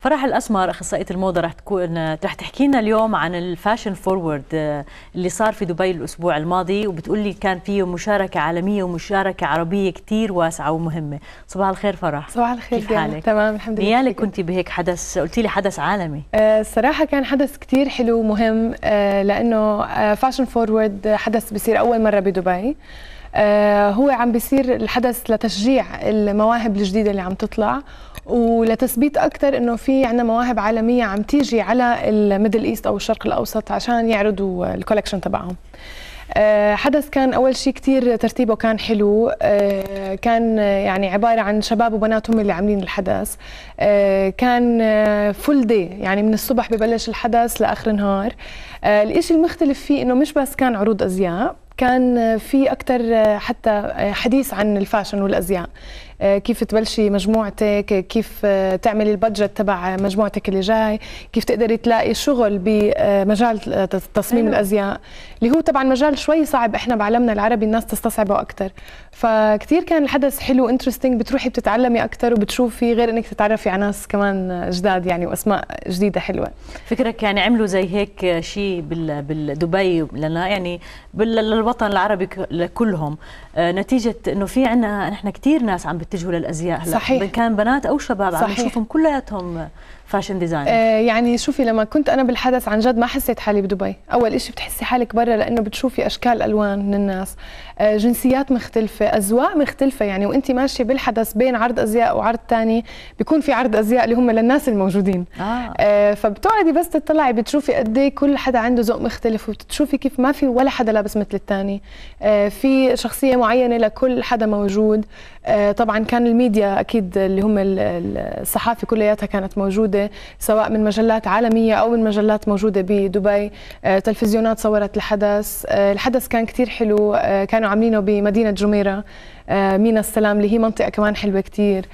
فرح الاسمر اخصائيه الموضه رح تكون رح تحكي لنا اليوم عن الفاشن فورورد آه، اللي صار في دبي الاسبوع الماضي وبتقول لي كان فيه مشاركه عالميه ومشاركه عربيه كثير واسعه ومهمه صباح الخير فرح صباح الخير كيف حالك تمام الحمد لله نيالك كنت بهيك حدث قلت لي حدث عالمي آه الصراحه كان حدث كثير حلو ومهم آه لانه آه فاشن فورورد حدث بصير اول مره بدبي آه، هو عم بيصير الحدث لتشجيع المواهب الجديده اللي عم تطلع ولتثبيت اكثر انه في عندنا مواهب عالميه عم تيجي على الميدل ايست او الشرق الاوسط عشان يعرضوا الكولكشن تبعهم آه، حدث كان اول شيء كثير ترتيبه كان حلو آه، كان يعني عباره عن شباب وبنات هم اللي عاملين الحدث كان فول دي يعني من الصبح ببلش الحدث لاخر نهار الشيء المختلف فيه انه مش بس كان عروض ازياء كان في اكثر حتى حديث عن الفاشن والازياء آه، كيف تبلشي مجموعتك كيف آه، تعملي البادجت تبع مجموعتك اللي جاي كيف تقدري تلاقي شغل بمجال آه، تصميم أيوه. الازياء اللي هو طبعا مجال شوي صعب احنا بعالمنا العربي الناس تستصعبه اكثر فكثير كان الحدث حلو انترستينج بتروحي بتتعلمي اكثر وبتشوفي غير انك تتعرفي على ناس كمان جداد يعني واسماء جديده حلوه فكرك يعني عملوا زي هيك شيء بالدبي لنا يعني بالوطن العربي كلهم نتيجه انه في عندنا نحن كثير ناس عم يتجهوا للازياء هلا صحيح كان بنات او شباب صحيح. عم نشوفهم كلياتهم فاشن ديزاينر آه يعني شوفي لما كنت انا بالحدث عن جد ما حسيت حالي بدبي اول شيء بتحسي حالك برا لانه بتشوفي اشكال الوان من الناس آه جنسيات مختلفه اذواق مختلفه يعني وانت ماشيه بالحدث بين عرض ازياء وعرض ثاني بيكون في عرض ازياء اللي هم للناس الموجودين آه. آه فبتقعدي بس تطلعي بتشوفي قد ايه كل حدا عنده ذوق مختلف وبتشوفي كيف ما في ولا حدا لابس مثل الثاني آه في شخصيه معينه لكل حدا موجود آه، طبعا كان الميديا اكيد اللي هم الصحافه كلياتها كانت موجوده موجوده سواء من مجلات عالميه او من مجلات موجوده بدبي آه، تلفزيونات صورت الحدث آه، الحدث كان كثير حلو آه، كانوا عاملينه بمدينه جميره مينا السلام اللي هي منطقه كمان حلوه كثير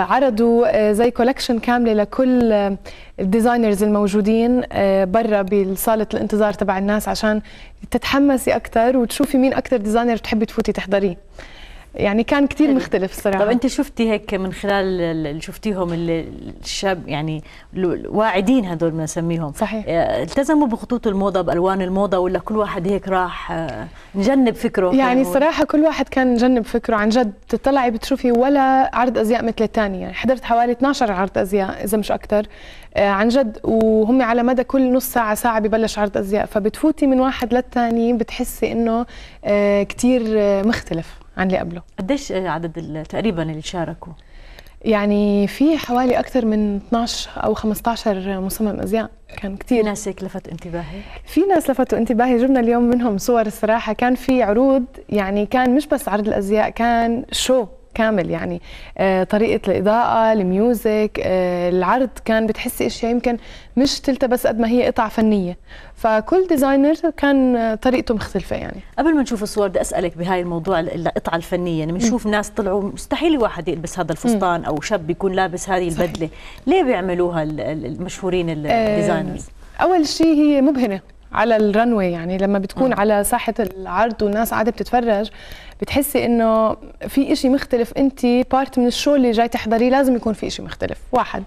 عرضوا زي كولكشن كامله لكل الديزاينرز الموجودين برا بصاله الانتظار تبع الناس عشان تتحمسي اكثر وتشوفي مين اكثر ديزاينر بتحبي تفوتي تحضريه يعني كان كثير مختلف صراحه طب انت شفتي هيك من خلال اللي شفتيهم اللي الشاب يعني واعدين هذول بنسميهم صحيح آه، التزموا بخطوط الموضه بالوان الموضه ولا كل واحد هيك راح آه، نجنب فكره يعني صراحه كل واحد كان نجنب فكره عن جد تطلعي بتشوفي ولا عرض ازياء مثل الثاني يعني حضرت حوالي 12 عرض ازياء اذا مش اكثر آه، عن جد وهم على مدى كل نص ساعة ساعة ببلش عرض أزياء فبتفوتي من واحد للثاني بتحسي إنه كثير مختلف عن اللي قبله قديش عدد تقريبا اللي شاركوا يعني في حوالي اكثر من 12 او 15 مصمم ازياء كان كثير في ناس هيك لفت انتباهك في ناس لفتوا انتباهي جبنا اليوم منهم صور الصراحه كان في عروض يعني كان مش بس عرض الازياء كان شو كامل يعني آه، طريقه الاضاءه الميوزك آه، العرض كان بتحسي اشياء يمكن مش تلتبس قد ما هي قطع فنيه فكل ديزاينر كان طريقته مختلفه يعني قبل ما نشوف الصور بدي اسالك بهاي الموضوع القطعه الفنيه يعني بنشوف ناس طلعوا مستحيل واحد يلبس هذا الفستان او شاب يكون لابس هذه البدله صحيح. ليه بيعملوها المشهورين آه، الديزاينرز اول شيء هي مبهنه على الرنوي يعني لما بتكون م. على ساحه العرض والناس قاعده بتتفرج بتحسي انه في إشي مختلف انت بارت من الشو اللي جاي تحضريه لازم يكون في إشي مختلف واحد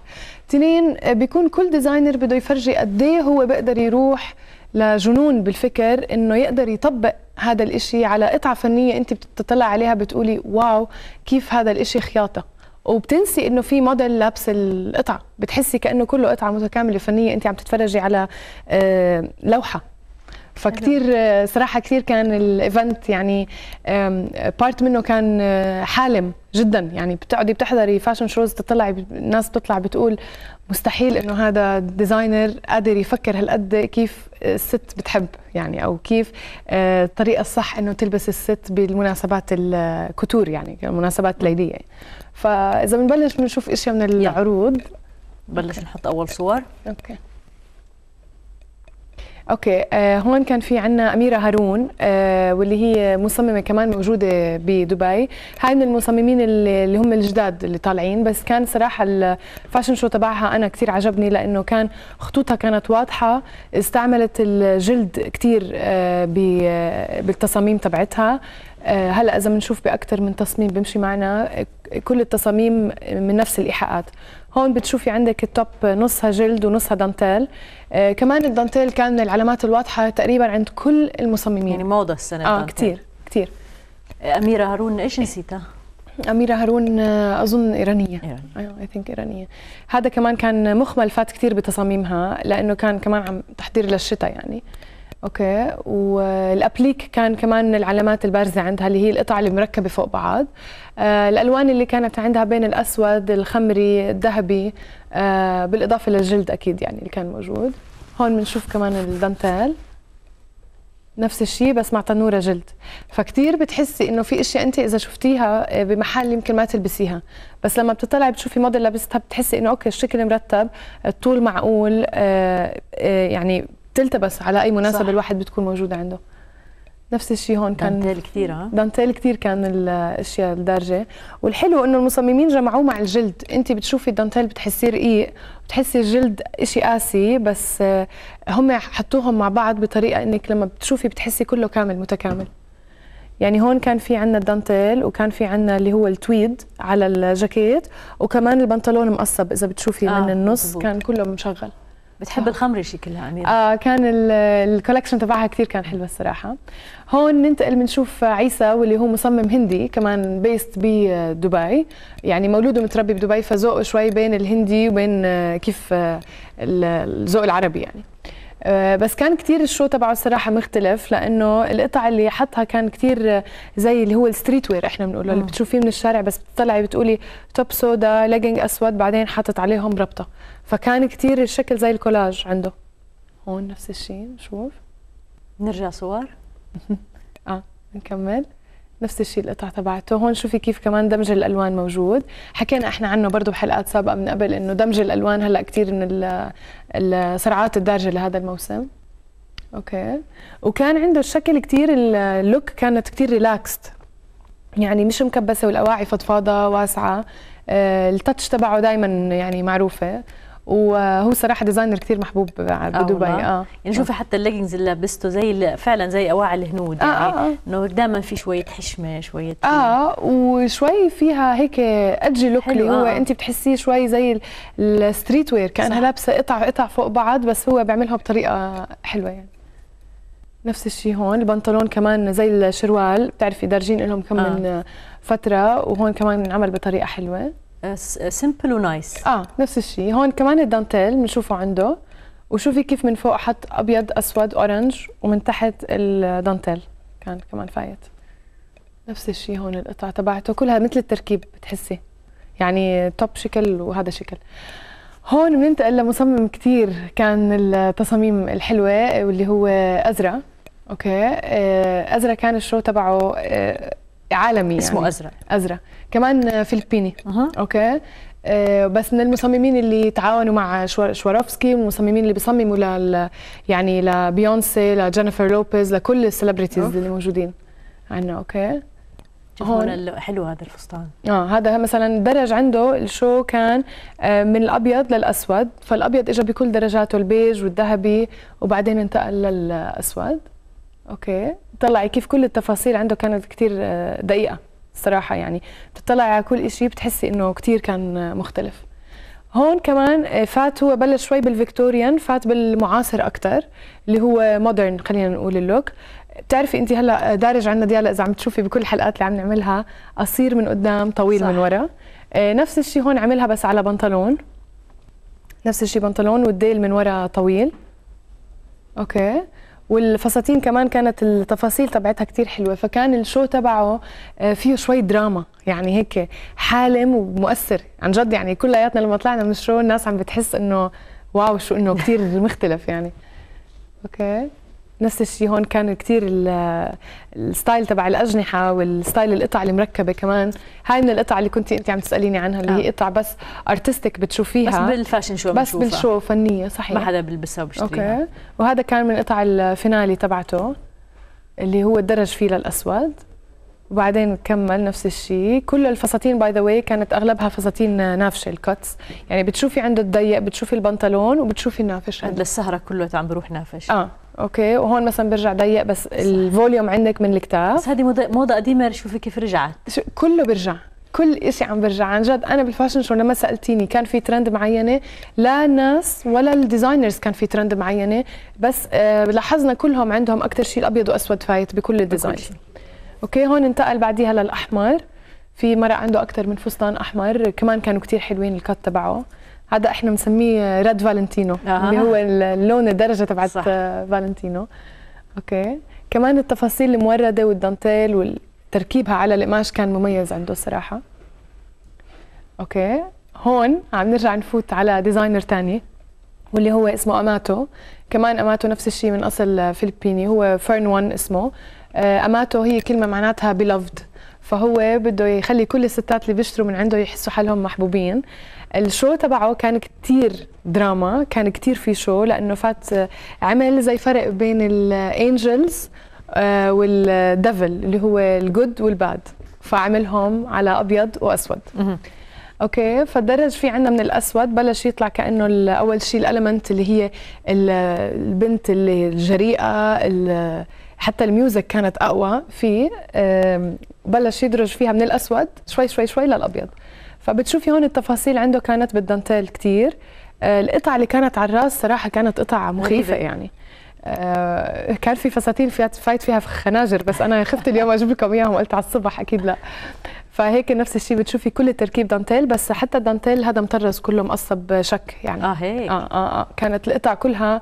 اثنين بيكون كل ديزاينر بده يفرجي قد ايه هو بيقدر يروح لجنون بالفكر انه يقدر يطبق هذا الإشي على قطعه فنيه انت بتطلع عليها بتقولي واو كيف هذا الإشي خياطه وبتنسي انه في موديل لابس القطعه بتحسي كانه كله قطعه متكامله فنيه انت عم تتفرجي على آه، لوحه فكتير نعم. آه، صراحة كثير كان الايفنت يعني بارت منه كان آه، حالم جدا يعني بتقعدي بتحضري فاشن شوز تطلعي الناس بتطلع بتقول مستحيل انه هذا ديزاينر قادر يفكر هالقد كيف الست بتحب يعني او كيف آه، الطريقه الصح انه تلبس الست بالمناسبات الكتور يعني المناسبات الليليه فاذا بنبلش بنشوف اشياء من العروض بلش نحط اول صور اوكي اوكي آه هون كان في عنا اميره هارون آه واللي هي مصممه كمان موجوده بدبي هاي من المصممين اللي هم الجداد اللي طالعين بس كان صراحه الفاشن شو تبعها انا كثير عجبني لانه كان خطوطها كانت واضحه استعملت الجلد كثير آه،, آه بالتصاميم تبعتها آه، هلا اذا بنشوف باكثر من تصميم بيمشي معنا آه، كل التصاميم من نفس الايحاءات هون بتشوفي عندك التوب نصها جلد ونصها دانتيل آه كمان الدانتيل كان من العلامات الواضحه تقريبا عند كل المصممين يعني موضه السنه اه كثير كثير آه، اميره هارون ايش نسيتها أميرة هارون أظن إيرانية ايرانيه أي أيوة، ثينك إيرانية هذا كمان كان مخمل فات كثير بتصاميمها لأنه كان كمان عم تحضير للشتاء يعني اوكي والابليك كان كمان من العلامات البارزه عندها اللي هي القطع اللي مركبه فوق بعض آه الالوان اللي كانت عندها بين الاسود الخمري الذهبي آه بالاضافه للجلد اكيد يعني اللي كان موجود هون بنشوف كمان الدانتيل نفس الشيء بس مع تنوره جلد فكتير بتحسي انه في اشياء انت اذا شفتيها آه، بمحل يمكن ما تلبسيها بس لما بتطلعي بتشوفي موديل لابستها بتحسي انه اوكي الشكل مرتب الطول معقول آه آه يعني التلتة بس على أي مناسبة صح. الواحد بتكون موجودة عنده نفس الشيء هون كان دانتيل كثير ها دانتيل كثير كان الاشياء الدارجه والحلو انه المصممين جمعوه مع الجلد انت بتشوفي الدانتيل بتحسيه رقيق بتحسي الجلد شيء قاسي بس آه، هم حطوهم مع بعض بطريقه انك لما بتشوفي بتحسي كله كامل متكامل يعني هون كان في عندنا الدانتيل وكان في عندنا اللي هو التويد على الجاكيت وكمان البنطلون مقصب اذا بتشوفي آه من النص مزبوط. كان كله مشغل بتحب أوه. الخمر شكلها اميره اه كان الكولكشن تبعها كثير كان حلو الصراحه هون ننتقل بنشوف عيسى واللي هو مصمم هندي كمان بيست بدبي يعني مولود ومتربي بدبي فذوقه شوي بين الهندي وبين آه، كيف آه، الذوق العربي يعني آه، بس كان كتير الشو تبعه الصراحه مختلف لانه القطع اللي حطها كان كتير زي اللي هو الستريت وير احنا بنقوله اللي بتشوفيه من الشارع بس بتطلعي بتقولي توب سودا ليجينج اسود بعدين حاطط عليهم ربطه فكان كتير الشكل زي الكولاج عنده هون نفس الشيء شوف نرجع صور اه نكمل نفس الشيء القطع تبعته هون شوفي كيف كمان دمج الالوان موجود حكينا احنا عنه برضه بحلقات سابقه من قبل انه دمج الالوان هلا كثير من السرعات الدارجه لهذا الموسم اوكي وكان عنده الشكل كثير اللوك كانت كثير ريلاكست يعني مش مكبسه والاواعي فضفاضه واسعه آه، التاتش تبعه دائما يعني معروفه وهو صراحه ديزاينر كثير محبوب آه، بدبي اه يعني شوفي حتى الليجنز اللي لابسته زي فعلا زي اواعي الهنود آه، يعني آه آه. انه دائما في شويه حشمه شويه اه وشوي فيها هيك ادجي لوك اللي هو آه،, آه. انت بتحسيه شوي زي الستريت وير كانها لابسه قطع قطع فوق بعض بس هو بيعملها بطريقه حلوه يعني نفس الشيء هون البنطلون كمان زي الشروال بتعرفي دارجين لهم كم آه. من فتره وهون كمان انعمل بطريقه حلوه آه، سمبل آه، ونايس اه نفس الشيء هون كمان الدانتيل بنشوفه عنده وشوفي كيف من فوق حط ابيض اسود اورنج ومن تحت الدانتيل كان كمان فايت نفس الشيء هون القطع تبعته كلها مثل التركيب بتحسي يعني توب شكل وهذا شكل هون بننتقل لمصمم كثير كان التصاميم الحلوه واللي هو ازرق اوكي آه، ازرق كان الشو تبعه عالمي اسمه يعني. ازرق ازرق كمان فلبيني أه. اوكي آه بس من المصممين اللي تعاونوا مع شوارفسكي المصممين اللي بيصمموا لل يعني لبيونسي لجينيفر لوبيز لكل السليبرتيز اللي موجودين عندنا اوكي هون حلو هذا الفستان اه هذا مثلا الدرج عنده الشو كان آه، من الابيض للاسود فالابيض اجى بكل درجاته البيج والذهبي وبعدين انتقل للاسود اوكي بتطلعي كيف كل التفاصيل عنده كانت كثير آه، دقيقه الصراحه يعني بتطلعي على كل شيء بتحسي انه كثير كان آه، مختلف هون كمان آه، فات هو بلش شوي بالفيكتوريان فات بالمعاصر اكثر اللي هو مودرن خلينا نقول اللوك بتعرفي انت هلا دارج عندنا ديالا اذا عم تشوفي بكل الحلقات اللي عم نعملها قصير من قدام طويل صح. من ورا نفس الشيء هون عملها بس على بنطلون نفس الشيء بنطلون والديل من ورا طويل اوكي والفساتين كمان كانت التفاصيل تبعتها كتير حلوه فكان الشو تبعه آه، فيه شوي دراما يعني هيك حالم ومؤثر عن جد يعني كلياتنا لما طلعنا من الشو الناس عم بتحس انه واو شو انه كتير مختلف يعني اوكي نفس الشيء هون كان كثير الستايل تبع الاجنحه والستايل القطع المركبه كمان هاي من القطع اللي كنت انت عم تساليني عنها اللي آه. هي قطع بس ارتستيك بتشوفيها بس بالفاشن شو بس بالشو فنيه صحيح ما حدا بيلبسها وبيشتريها اوكي وهذا كان من قطع الفينالي تبعته اللي هو درج فيه للاسود وبعدين كمل نفس الشيء كل الفساتين باي ذا واي كانت اغلبها فساتين نافشه الكتس يعني بتشوفي عنده الضيق بتشوفي البنطلون وبتشوفي النافش عند السهره كله عم بروح نافش اه اوكي وهون مثلا برجع ضيق بس الفوليوم عندك من الكتاب بس هذه موضه قديمه شوفي كيف رجعت كله برجع كل شيء عم برجع عن جد انا بالفاشن شو لما سالتيني كان في ترند معينه لا ناس ولا الديزاينرز كان في ترند معينه بس آه لاحظنا كلهم عندهم اكثر شيء الابيض واسود فايت بكل الديزاين اوكي هون انتقل بعديها للاحمر في مرة عنده اكثر من فستان احمر كمان كانوا كثير حلوين الكات تبعه هذا احنا بنسميه ريد فالنتينو آه. اللي هو اللون الدرجه تبعت فالنتينو اوكي كمان التفاصيل المورده والدانتيل وتركيبها على القماش كان مميز عنده صراحه اوكي هون عم نرجع نفوت على ديزاينر ثاني واللي هو اسمه اماتو كمان اماتو نفس الشيء من اصل فلبيني هو فيرن وان اسمه آه، اماتو هي كلمه معناتها بلفد فهو بده يخلي كل الستات اللي بيشتروا من عنده يحسوا حالهم محبوبين الشو تبعه كان كتير دراما كان كتير في شو لانه فات عمل زي فرق بين الانجلز آه، والديفل اللي هو الجود والباد فعملهم على ابيض واسود اوكي فدرج في عندنا من الاسود بلش يطلع كانه اول شيء الالمنت اللي هي البنت اللي الجريئه حتى الميوزك كانت اقوى فيه بلش يدرج فيها من الاسود شوي شوي شوي للابيض فبتشوفي هون التفاصيل عنده كانت بالدانتيل كتير آه، القطع اللي كانت على الراس صراحه كانت قطع مخيفه يعني آه، كان في فساتين فيها فايت فيها خناجر بس انا خفت اليوم اجيب لكم اياهم قلت على الصبح اكيد لا فهيك نفس الشيء بتشوفي كل التركيب دانتيل بس حتى الدانتيل هذا مطرز كله مقصب شك يعني اه هيك اه اه, آه. كانت القطع كلها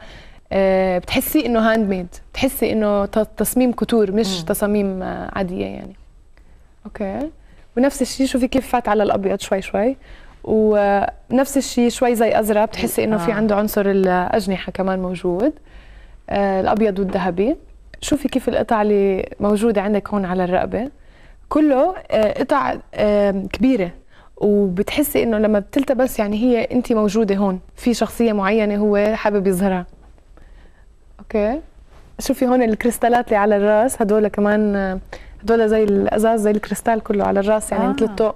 آه، بتحسي انه هاند ميد بتحسي انه تصميم كتور مش تصاميم آه، عاديه يعني اوكي ونفس الشيء شوفي كيف فات على الابيض شوي شوي ونفس آه، الشيء شوي زي ازرق بتحسي انه آه. في عنده عنصر الاجنحه كمان موجود الابيض والذهبي شوفي كيف القطع اللي موجوده عندك هون على الرقبه كله قطع كبيره وبتحسي انه لما بتلتبس يعني هي انت موجوده هون في شخصيه معينه هو حابب يظهرها اوكي شوفي هون الكريستالات اللي على الراس هدول كمان هدول زي الازاز زي الكريستال كله على الراس يعني آه. مثل الطوق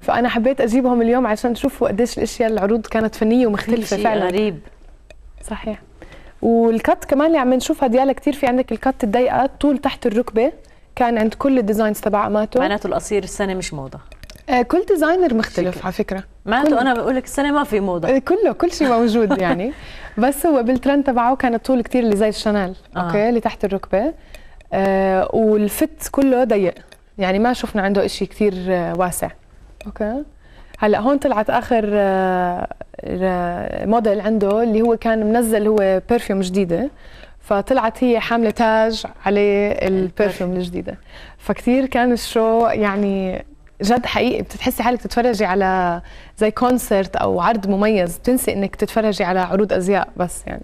فانا حبيت اجيبهم اليوم عشان تشوفوا قديش الاشياء العروض كانت فنيه ومختلفه فعلا غريب صحيح والكات كمان اللي عم نشوفها ديالا كثير في عندك الكات الضيقه طول تحت الركبه كان عند كل الديزاينز تبع اماتو معناته القصير السنه مش موضه آه، كل ديزاينر مختلف على فكره معناته انا بقول لك السنه ما في موضه آه، كله كل شيء موجود يعني بس هو بالترند تبعه كان الطول كثير اللي زي الشانيل آه. اوكي اللي تحت الركبه آه والفت كله ضيق يعني ما شفنا عنده شيء كثير آه، واسع اوكي هلا هون طلعت اخر موديل عنده اللي هو كان منزل هو برفيوم جديده فطلعت هي حامله تاج عليه البرفيوم الجديده فكثير كان الشو يعني جد حقيقي بتتحسي حالك تتفرجي على زي كونسرت او عرض مميز بتنسي انك تتفرجي على عروض ازياء بس يعني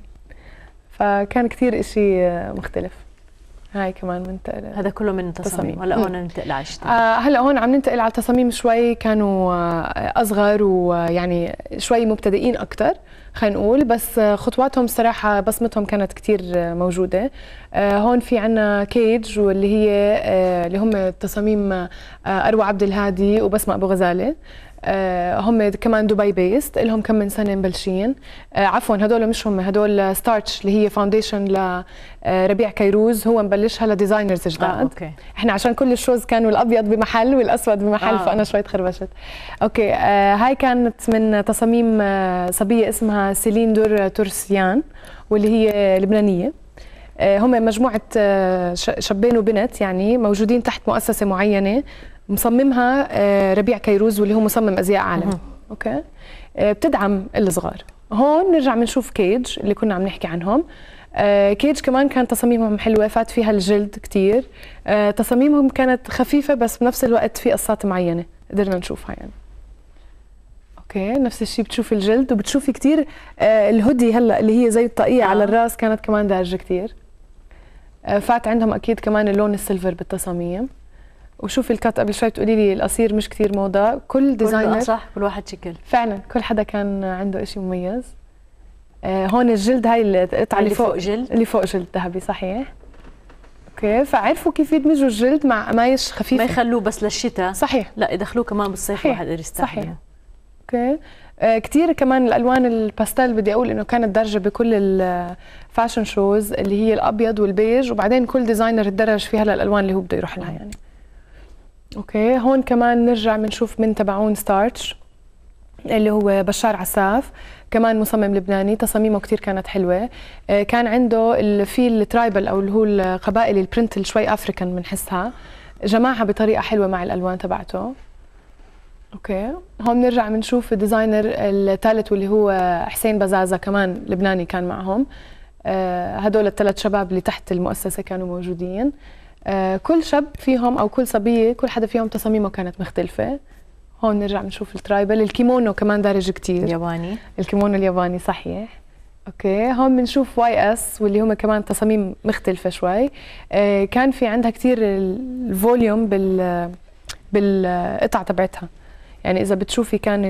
فكان كثير إشي مختلف هاي كمان منتقلة هذا كله من تصاميم هلا هون ننتقل على الشتاء آه هلا هون عم ننتقل على تصاميم شوي كانوا آه، اصغر ويعني آه، شوي مبتدئين اكثر خلينا نقول بس آه، خطواتهم الصراحه بصمتهم كانت كثير موجوده آه هون في عنا كيج واللي هي آه اللي هم تصاميم اروى عبد الهادي وبسمه ابو غزاله آه، هم كمان دبي بيست لهم كم من سنه مبلشين آه، عفوا هدول مش هم هدول ستارتش اللي هي فاونديشن لربيع آه، كيروز هو مبلشها لديزاينرز جداد آه، أوكي. احنا عشان كل الشوز كانوا الابيض بمحل والاسود بمحل آه. فانا شوي تخربشت اوكي آه هاي كانت من تصاميم صبيه اسمها سيلين دور تورسيان واللي هي لبنانيه هم مجموعة شابين وبنت يعني موجودين تحت مؤسسة معينة مصممها آه، ربيع كيروز واللي هو مصمم ازياء عالم اوكي آه، بتدعم الصغار هون نرجع بنشوف كيج اللي كنا عم نحكي عنهم آه، كيج كمان كان تصاميمهم حلوه فات فيها الجلد كثير تصاميمهم كانت خفيفه بس بنفس الوقت في قصات معينه قدرنا نشوفها يعني اوكي نفس الشيء بتشوفي الجلد وبتشوفي كثير الهودي هلا اللي هي زي الطاقيه على الراس كانت كمان دارجه كثير فات عندهم اكيد كمان اللون السيلفر بالتصاميم وشوفي الكات قبل شوي بتقولي لي القصير مش كثير موضه كل ديزاينر صح كل واحد شكل فعلا كل حدا كان عنده شيء مميز آه هون الجلد هاي القطعه اللي فوق جلد اللي فوق جلد ذهبي صحيح اوكي فعرفوا كيف يدمجوا الجلد مع قمايش خفيفه ما يخلوه بس للشتاء صحيح لا يدخلوه كمان بالصيف صحيح. الواحد يستحمل صحيح اوكي آه كثير كمان الالوان الباستيل بدي اقول انه كانت درجه بكل الفاشن شوز اللي هي الابيض والبيج وبعدين كل ديزاينر درج فيها للالوان اللي هو بده يروح لها يعني اوكي هون كمان نرجع بنشوف من تبعون ستارتش اللي هو بشار عساف كمان مصمم لبناني تصاميمه كثير كانت حلوه آه، كان عنده في الترايبل او اللي هو القبائل البرنت شوي افريكان بنحسها جمعها بطريقه حلوه مع الالوان تبعته اوكي هون بنرجع بنشوف الديزاينر الثالث واللي هو حسين بزازه كمان لبناني كان معهم آه، هدول الثلاث شباب اللي تحت المؤسسه كانوا موجودين آه، كل شاب فيهم او كل صبيه كل حدا فيهم تصاميمه كانت مختلفه هون نرجع بنشوف الترايبل الكيمونو كمان دارج كتير ياباني الكيمونو الياباني صحيح اوكي هون بنشوف واي اس واللي هم كمان تصاميم مختلفه شوي آه، كان في عندها كثير الفوليوم بال بالقطع تبعتها يعني اذا بتشوفي كان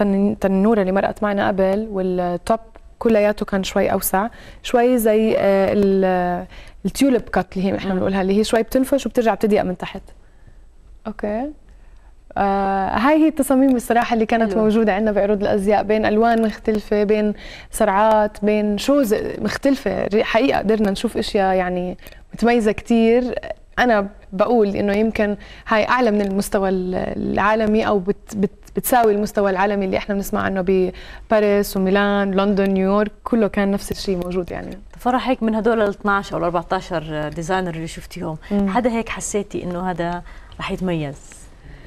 التنوره اللي مرقت معنا قبل والتوب كلياته كان شوي اوسع شوي زي آه، آه، التيوليب كات اللي هي احنا بنقولها اللي هي شوي بتنفش وبترجع بتضيق من تحت اوكي آه هاي هي التصاميم الصراحة اللي كانت حلو. موجودة عندنا بعروض الأزياء بين ألوان مختلفة بين سرعات بين شوز مختلفة حقيقة قدرنا نشوف أشياء يعني متميزة كتير أنا بقول إنه يمكن هاي أعلى من المستوى العالمي أو بت بت بتساوي المستوى العالمي اللي احنا بنسمع عنه بباريس وميلان لندن نيويورك كله كان نفس الشيء موجود يعني فرح هيك من هدول ال 12 او ال 14 ديزاينر اللي شفتيهم حدا هيك حسيتي انه هذا رح يتميز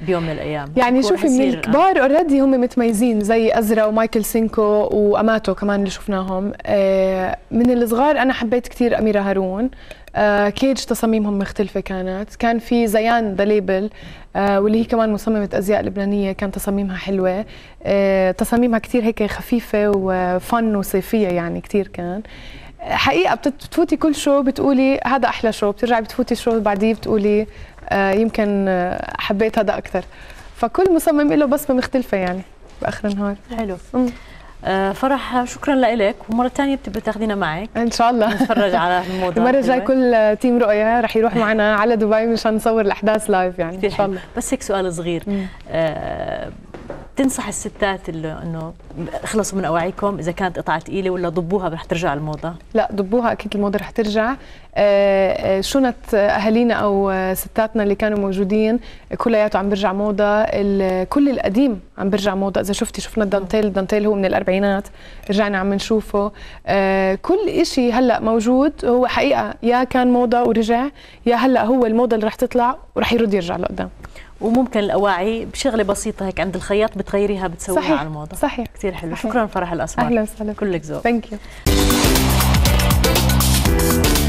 بيوم من الايام يعني شوفي من الكبار اوريدي هم متميزين زي ازرا ومايكل سينكو واماتو كمان اللي شفناهم آه، من الصغار انا حبيت كثير اميره هارون آه، كيج تصاميمهم مختلفه كانت كان في زيان ذا ليبل آه، واللي هي كمان مصممه ازياء لبنانيه كان تصاميمها حلوه آه، تصاميمها كثير هيك خفيفه وفن وصيفيه يعني كثير كان حقيقه بتفوتي كل شو بتقولي هذا احلى شو بترجعي بتفوتي شو بعديه بتقولي يمكن حبيت هذا اكثر فكل مصمم له بصمه مختلفه يعني باخر النهار حلو آه، فرح شكرا لك ومره ثانيه بتبقى تاخذينا معك ان شاء الله نتفرج على الموضوع المره الجايه كل تيم رؤيا رح يروح معنا على دبي مشان نصور الاحداث لايف يعني ان شاء الله بس هيك سؤال صغير آه، تنصح الستات اللي انه خلصوا من اواعيكم اذا كانت قطعه ثقيله ولا ضبوها رح ترجع الموضه لا ضبوها اكيد الموضه رح ترجع شنط اهالينا او ستاتنا اللي كانوا موجودين كلياته عم بيرجع موضه كل القديم عم بيرجع موضه اذا شفتي شفنا الدانتيل الدانتيل هو من الاربعينات رجعنا عم نشوفه آه، كل شيء هلا موجود هو حقيقه يا كان موضه ورجع يا هلا هو الموضه اللي رح تطلع ورح يرد يرجع لقدام وممكن الاواعي بشغله بسيطه هيك عند الخياط بتغيريها بتسويها صحيح. على الموضه صحيح كثير حلو صحيح. شكرا فرح الاسماء اهلا وسهلا كلك ذوق ثانك يو